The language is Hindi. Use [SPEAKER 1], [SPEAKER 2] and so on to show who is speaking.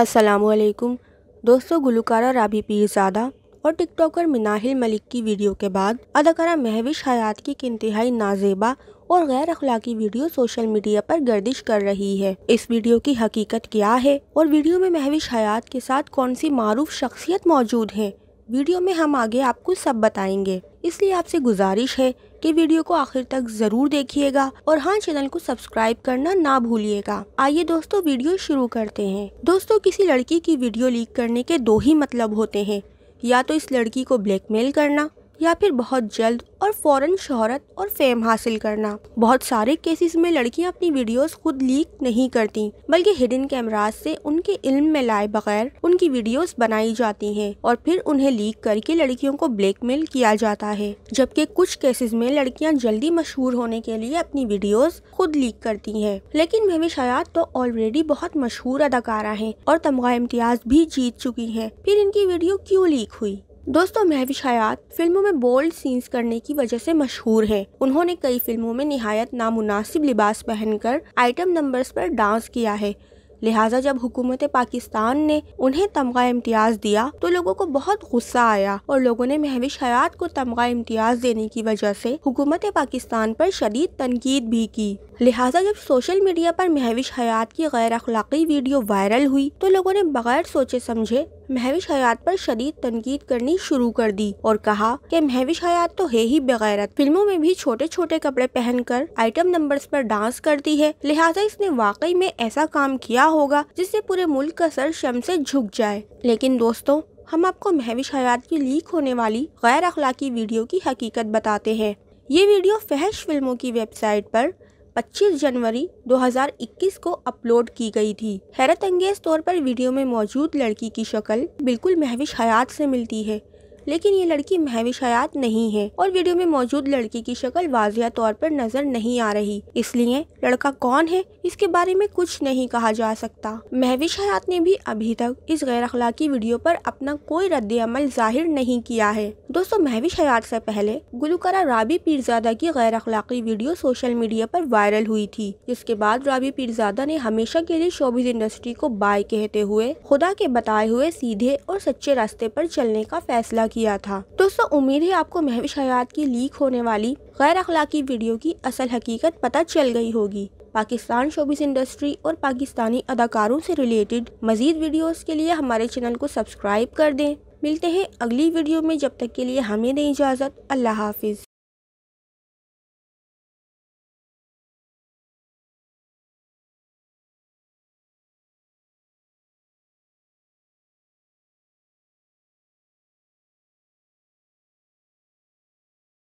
[SPEAKER 1] असलकुम दोस्तों गुलकारा राबी पीरजादा और टिकटॉकर मिनाहिल मलिक की वीडियो के बाद अदाकारा महविश हयात की इंतहाई नाजेबा और गैर अखलाकी वीडियो सोशल मीडिया पर गर्दिश कर रही है इस वीडियो की हकीकत क्या है और वीडियो में महविश हयात के साथ कौन सी मारूफ शख्सियत मौजूद है वीडियो में हम आगे आपको सब बताएंगे इसलिए आपसे गुजारिश है कि वीडियो को आखिर तक ज़रूर देखिएगा और हाँ चैनल को सब्सक्राइब करना ना भूलिएगा आइए दोस्तों वीडियो शुरू करते हैं दोस्तों किसी लड़की की वीडियो लीक करने के दो ही मतलब होते हैं या तो इस लड़की को ब्लैकमेल करना या फिर बहुत जल्द और फौरन शोहरत और फेम हासिल करना बहुत सारे केसेस में लड़कियां अपनी वीडियोस खुद लीक नहीं करती बल्कि हिडन कैमराज से उनके इल्म में लाए बगैर उनकी वीडियोस बनाई जाती हैं और फिर उन्हें लीक करके लड़कियों को ब्लैकमेल किया जाता है जबकि कुछ केसेस में लड़कियां जल्दी मशहूर होने के लिए अपनी वीडियोज खुद लीक करती हैं लेकिन महविश हयात तो ऑलरेडी बहुत मशहूर अदाकारा है और तमगा इम्तियाज भी जीत चुकी है फिर इनकी वीडियो क्यूँ लीक हुई दोस्तों महविश हयात फिल्मों में बोल्ड सीन्स करने की वजह से मशहूर हैं। उन्होंने कई फिल्मों में नहायत नामुनासिब लिबास पहनकर आइटम नंबर्स पर डांस किया है लिहाजा जब हुकूमत पाकिस्तान ने उन्हें तमगा इम्तियाज दिया तो लोगों को बहुत गुस्सा आया और लोगों ने महविश हयात को तमगा इम्तियाज देने की वजह से हुकूमत पाकिस्तान पर शदीद तनकीद भी की लिहाजा जब सोशल मीडिया पर महविश हयात की गैर अखलाकी वीडियो वायरल हुई तो लोगों ने बगैर सोचे समझे महविश हयात पर शदीद तनकीद करनी शुरू कर दी और कहा कि महविश हयात तो है ही बगैरत फिल्मों में भी छोटे छोटे कपड़े पहनकर आइटम नंबर्स पर डांस करती है लिहाजा इसने वाकई में ऐसा काम किया होगा जिससे पूरे मुल्क का सर शम से झुक जाए लेकिन दोस्तों हम आपको महविश हयात की लीक होने वाली गैर अखलाकी वीडियो की हकीकत बताते हैं ये वीडियो फहश फिल्मों की वेबसाइट पर 25 जनवरी 2021 को अपलोड की गई थी हैरत अंगेज तौर पर वीडियो में मौजूद लड़की की शक्ल बिल्कुल महविश हयात से मिलती है लेकिन ये लड़की महविश हयात नहीं है और वीडियो में मौजूद लड़की की शक्ल वाजिया तौर पर नजर नहीं आ रही इसलिए लड़का कौन है इसके बारे में कुछ नहीं कहा जा सकता महविश हयात ने भी अभी तक इस गैर अखलाकी वीडियो पर अपना कोई रद्द अमल जाहिर नहीं किया है दोस्तों महविश हयात से पहले गुलकारा राबी पीरजादा की गैर अखलाकी वीडियो सोशल मीडिया पर वायरल हुई थी जिसके बाद राबी पीरजादा ने हमेशा के लिए शोबिज इंडस्ट्री को बाय कहते हुए खुदा के बताए हुए सीधे और सच्चे रास्ते पर चलने का फैसला किया किया था दोस्तों उम्मीद है आपको महविश हयात की लीक होने वाली गैर अखलाकी वीडियो की असल हकीकत पता चल गई होगी पाकिस्तान शोबिस इंडस्ट्री और पाकिस्तानी अदाकारों से रिलेटेड मजीद वीडियोस के लिए हमारे चैनल को सब्सक्राइब कर दें मिलते हैं अगली वीडियो में जब तक के लिए हमें दें इजाज़त अल्लाह हाफिज़